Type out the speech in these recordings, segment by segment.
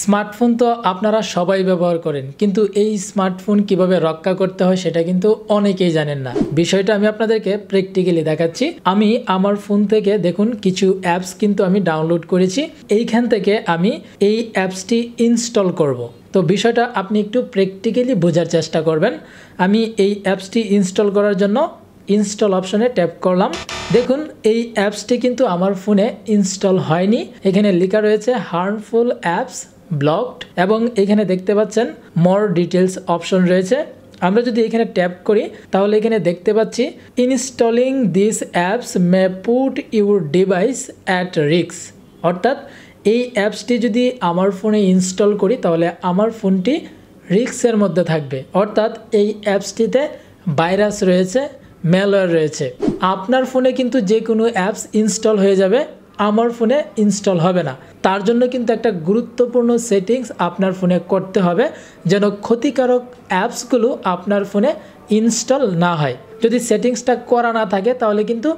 Smartphone তো আপনারা সবাই ব্যবহার করেন কিন্তু এই স্মার্টফোন কিভাবে রক্ষা করতে হয় সেটা কিন্তু অনেকেই জানেন না বিষয়টা আমি আপনাদেরকে প্র্যাকটিক্যালি দেখাচ্ছি আমি আমার ফোন থেকে দেখুন কিছু অ্যাপস কিন্তু আমি ডাউনলোড করেছি এইখান থেকে আমি এই অ্যাপসটি ইনস্টল করব। তো বিষয়টা আপনি একটু প্র্যাকটিক্যালি বোঝার চেষ্টা করবেন আমি এই অ্যাপসটি ইনস্টল করার জন্য ইনস্টল অপশনে ট্যাপ করলাম দেখুন এই অ্যাপসটি কিন্তু আমার ফোনে ইনস্টল হয়নি এখানে লেখা রয়েছে হার্মফুল অ্যাপস ব্লকড এবং এখানে দেখতে পাচ্ছেন মোর ডিটেলস অপশন রয়েছে আমরা যদি এখানে ট্যাপ করি তাহলে এখানে দেখতে পাচ্ছি installing this apps may put your device at রিক্স অর্থাৎ এই অ্যাপসটি যদি আমার ফোনে ইনস্টল করি তাহলে আমার ফোনটি রিক্সের মধ্যে থাকবে অর্থাৎ এই অ্যাপসটিতে ভাইরাস রয়েছে ম্যালওয়্যার রয়েছে আপনার ফোনে কিন্তু যে কোনো অ্যাপস ইনস্টল হয়ে যাবে আমার ফোনে ইনস্টল হবে না তার জন্য কিন্তু একটা গুরুত্বপূর্ণ সেটিংস আপনার ফোনে করতে হবে যেন ক্ষতিকারক অ্যাপসগুলো আপনার ফোনে ইনস্টল না হয় যদি সেটিংসটা করা না থাকে তাহলে কিন্তু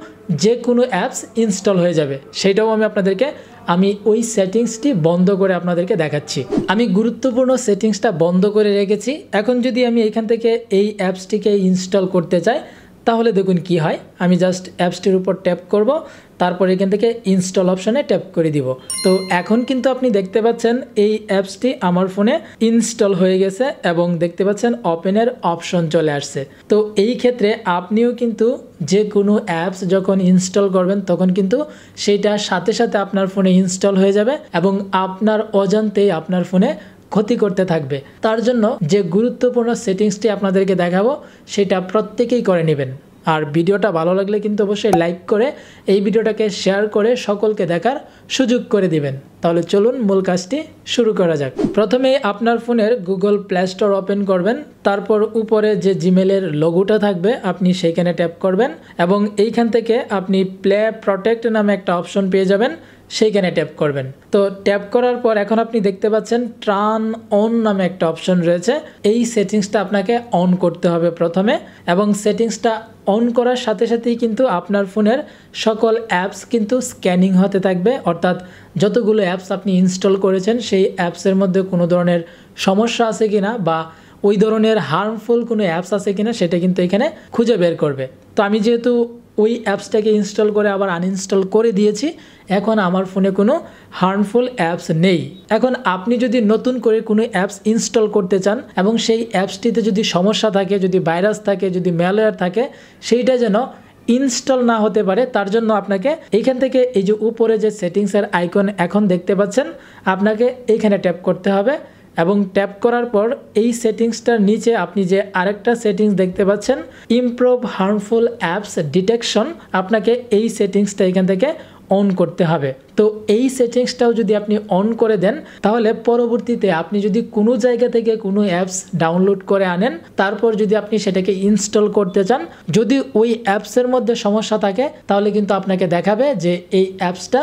যে কোনো অ্যাপস ইনস্টল হয়ে যাবে সেটাও আমি আপনাদেরকে আমি ওই সেটিংসটি বন্ধ করে আপনাদেরকে দেখাচ্ছি আমি গুরুত্বপূর্ণ সেটিংসটা বন্ধ করে রেখেছি এখন যদি আমি এখান থেকে এই অ্যাপসটিকে ইনস্টল করতে চাই তাহলে দেখুন কি হয় আমি জাস্ট অ্যাপসটির উপর ট্যাপ করব তারপর এখান থেকে ইনস্টল অপশানে ট্যাপ করে দিব তো এখন কিন্তু আপনি দেখতে পাচ্ছেন এই অ্যাপসটি আমার ফোনে ইনস্টল হয়ে গেছে এবং দেখতে পাচ্ছেন ওপেনের অপশন চলে আসছে তো এই ক্ষেত্রে আপনিও কিন্তু যে কোনো অ্যাপস যখন ইনস্টল করবেন তখন কিন্তু সেইটা সাথে সাথে আপনার ফোনে ইনস্টল হয়ে যাবে এবং আপনার অজান্তেই আপনার ফোনে ক্ষতি করতে থাকবে তার জন্য যে গুরুত্বপূর্ণ সেটিংসটি আপনাদেরকে দেখাবো সেটা প্রত্যেকেই করে নেবেন আর ভিডিওটা ভালো লাগলে কিন্তু অবশ্যই লাইক করে এই ভিডিওটাকে শেয়ার করে সকলকে দেখার সুযোগ করে দিবেন তাহলে চলুন মূল কাজটি শুরু করা যাক প্রথমে আপনার ফোনের গুগল প্লে স্টোর ওপেন করবেন তারপর উপরে যে জিমেলের লোগোটা থাকবে আপনি সেইখানে ট্যাপ করবেন এবং এইখান থেকে আপনি প্লে প্রোটেক্ট নামে একটা অপশন পেয়ে যাবেন সেইখানে ট্যাপ করবেন তো ট্যাপ করার পর এখন আপনি দেখতে পাচ্ছেন ট্রান অন নামে একটা অপশন রয়েছে এই সেটিংসটা আপনাকে অন করতে হবে প্রথমে এবং সেটিংসটা অন করার সাথে সাথেই কিন্তু আপনার ফোনের সকল অ্যাপস কিন্তু স্ক্যানিং হতে থাকবে অর্থাৎ যতগুলো অ্যাপস আপনি ইনস্টল করেছেন সেই অ্যাপসের মধ্যে কোনো ধরনের সমস্যা আছে কি না বা ওই ধরনের হার্মফুল কোনো অ্যাপস আছে কিনা সেটা কিন্তু এখানে খুঁজে বের করবে তো আমি যেহেতু ওই অ্যাপসটাকে ইনস্টল করে আবার আনইনস্টল করে দিয়েছি এখন আমার ফোনে কোনো হার্মফুল অ্যাপস নেই এখন আপনি যদি নতুন করে কোনো অ্যাপস ইনস্টল করতে চান এবং সেই অ্যাপসটিতে যদি সমস্যা থাকে যদি ভাইরাস থাকে যদি ম্যালওয়্যার থাকে সেইটা যেন ইনস্টল না হতে পারে তার জন্য আপনাকে এইখান থেকে এই যে উপরে যে সেটিংসের আইকন এখন দেখতে পাচ্ছেন আপনাকে এইখানে ট্যাপ করতে হবে এবং ট্যাপ করার পর এই সেটিংসটার নিচে আপনি যে আরেকটা সেটিংস দেখতে পাচ্ছেন ইমপ্রুভ হার্মফুল অ্যাপস ডিটেকশন আপনাকে এই সেটিংসটা এখান থেকে অন করতে হবে তো এই সেটিংসটাও যদি আপনি অন করে দেন তাহলে পরবর্তীতে আপনি যদি কোনো জায়গা থেকে কোনো অ্যাপস ডাউনলোড করে আনেন তারপর যদি আপনি সেটাকে ইনস্টল করতে চান যদি ওই অ্যাপসের মধ্যে সমস্যা থাকে তাহলে কিন্তু আপনাকে দেখাবে যে এই অ্যাপসটা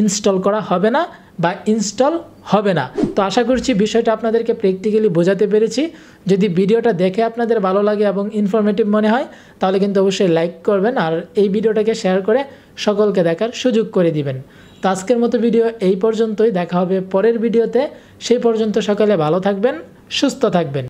ইনস্টল করা হবে না বা ইনস্টল হবে না তো আশা করছি বিষয়টা আপনাদেরকে প্র্যাকটিক্যালি বোঝাতে পেরেছি যদি ভিডিওটা দেখে আপনাদের ভালো লাগে এবং ইনফরমেটিভ মনে হয় তাহলে কিন্তু অবশ্যই লাইক করবেন আর এই ভিডিওটাকে শেয়ার করে সকলকে দেখার সুযোগ করে দিবেন তো আজকের মতো ভিডিও এই পর্যন্তই দেখা হবে পরের ভিডিওতে সেই পর্যন্ত সকালে ভালো থাকবেন সুস্থ থাকবেন